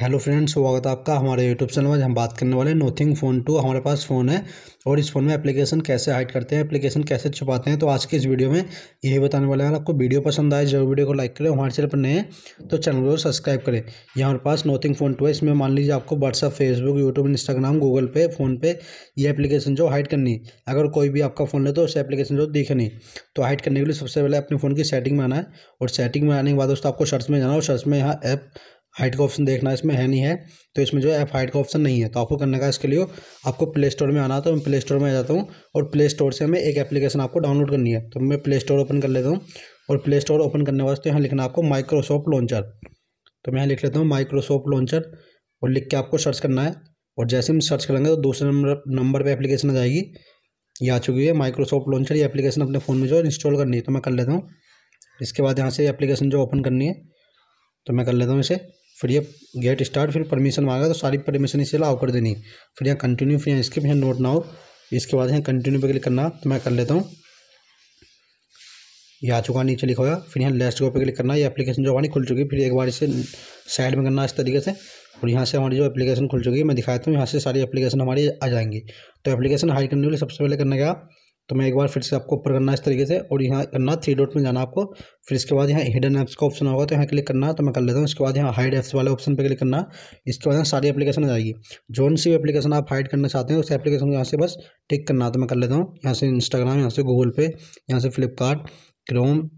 hello friends स्वागत है आपका हमारे यूट्यूब चैनल में हम बात करने वाले नोथिंग फ़ोन टू हमारे पास फ़ोन है और इस फ़ोन में एप्लीकेशन कैसे हाइड करते हैं एप्लीकेशन कैसे छुपाते हैं तो आज के इस वीडियो में यही बताने वाले हैं अगर आपको वीडियो पसंद आए जरूर वीडियो को लाइक करें हमारे चैनल पर नए तो चैनल को सब्सक्राइब करें यहाँ हमारे पास नोथिंग फ़ोन टू है इसमें मान लीजिए आपको WhatsApp Facebook YouTube Instagram Google Pay PhonePe ये एप्लीकेशन जो हाइड करनी अगर कोई भी आपका फ़ोन ले तो उस एप्लीकेशन जो दिखे नहीं तो हाइड करने के लिए सबसे पहले अपने फ़ोन की सेटिंग में आना है और सेटिंग में आने के बाद दोस्तों आपको सर्च में जाना और सर्च में यहाँ ऐप हाइट का ऑप्शन देखना इसमें है नहीं है तो इसमें जो है हाइट का ऑप्शन नहीं है तो आपको करने का इसके लिए आपको प्ले स्टोर में आना तो मैं प्ले स्टोर में आ जाता हूँ और प्ले स्टोर से हमें एक एप्लीकेशन आपको डाउनलोड करनी है तो मैं प्ले स्टोर ओपन कर लेता हूँ और प्ले स्टोर ओपन करने वास्ते यहाँ लिखना आपको माइक्रोसॉफ्ट लॉन्चर तो मैं यहाँ लिख लेता हूँ माइक्रोसॉफ्ट लॉन्चर और लिख के आपको सर्च करना है और जैसे हम सर्च करेंगे तो दूसरे नंबर नंबर पर एप्लीकेशन आ जाएगी ये आ चुकी है माइक्रोसॉफ्ट लॉन्चर ये एप्लीकेशन अपने फ़ोन में जो है इंस्टॉल करनी है तो मैं कर लेता हूँ इसके बाद यहाँ से एप्लीकेशन जो ओपन करनी है तो मैं कर लेता हूँ इसे फिर ये गेट स्टार्ट फिर परमिशन मांगा तो सारी परमिशन इसे अलाउ कर देनी फिर यहाँ कंटिन्यू फिर यहाँ स्किप यहाँ नोट ना हो इसके बाद यहाँ कंटिन्यू पे क्लिक करना तो मैं कर लेता हूँ यह आ चुका नीचे लिखा हुआ फिर यहाँ लेस्ट गो पे क्लिक करना ये एप्लीकेशन जो हमारी खुल चुकी है फिर एक बार इसे साइड में करना इस तरीके से और यहाँ से हमारी जो एप्लीकेशन खुल चुकी है मैं दिखाता हूँ यहाँ से सारी एप्लीकेशन हमारी आ जाएंगी तो एप्लीकेशन हाइड करने के लिए सबसे पहले करने क्या तो मैं एक बार फिर से आपको ऊपर करना इस तरीके से और यहाँ करना थ्री डॉट में जाना आपको फिर इसके बाद यहाँ हिडन ऐप्स का ऑप्शन होगा तो यहाँ क्लिक करना तो मैं कर लेता हूँ इसके बाद यहाँ हाइड ऐप्स वाले ऑप्शन पर क्लिक करना इसके बाद यहाँ सारी एप्लीकेशन आ जाएगी जोन सी एप्लीकेशन आप हाइड करना चाहते हैं उस एप्लीकेशन को यहाँ से बस टिक करना तो मैं कर लेता हूँ यहाँ से इंस्टाग्राम यहाँ से गूगल पे यहाँ से फ्लिपकार्ट क्रोम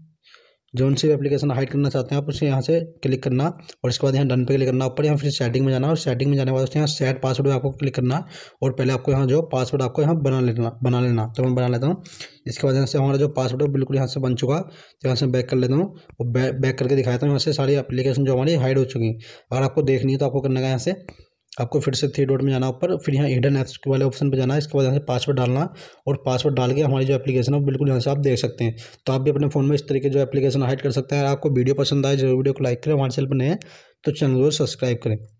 जौन सी एप्लीकेशन हाइड करना चाहते हैं आप उसे यहाँ से क्लिक करना और इसके बाद यहाँ डन पे क्लिक करना ऊपर यहाँ फिर सेटिंग में जाना और सेटिंग में जाने के बाद यहाँ सेट पासवर्ड आपको क्लिक करना और पहले आपको यहाँ जो पासवर्ड आपको यहाँ बना लेना बना लेना तो मैं बना लेता हूँ इसके बाद यहाँ से हमारा जो पासवर्ड है बिल्कुल यहाँ से बन चुका तो यहाँ से बैक कर लेता हूँ और बैक करके दिखाता हूँ यहाँ से सारी एप्लीकेशन जो हमारी हाइड हो चुकी अगर आपको देखनी है तो आपको करना है यहाँ से आपको फिर से थ्री डॉट में जाना ऊपर फिर यहाँ हिडन एप्स के वाले ऑप्शन पर जाना इसके बाद यहाँ से पासवर्ड डालना और पासवर्ड डाल के हमारी जो एप्लीकेशन है वो बिल्कुल यहाँ से आप देख सकते हैं तो आप भी अपने फ़ोन में इस तरीके जो एप्लीकेशन हाइड कर सकते हैं आपको वीडियो पसंद आए जो वीडियो को लाइक करें हमारे चैनल पर नए तो चैनल को सब्सक्राइब करें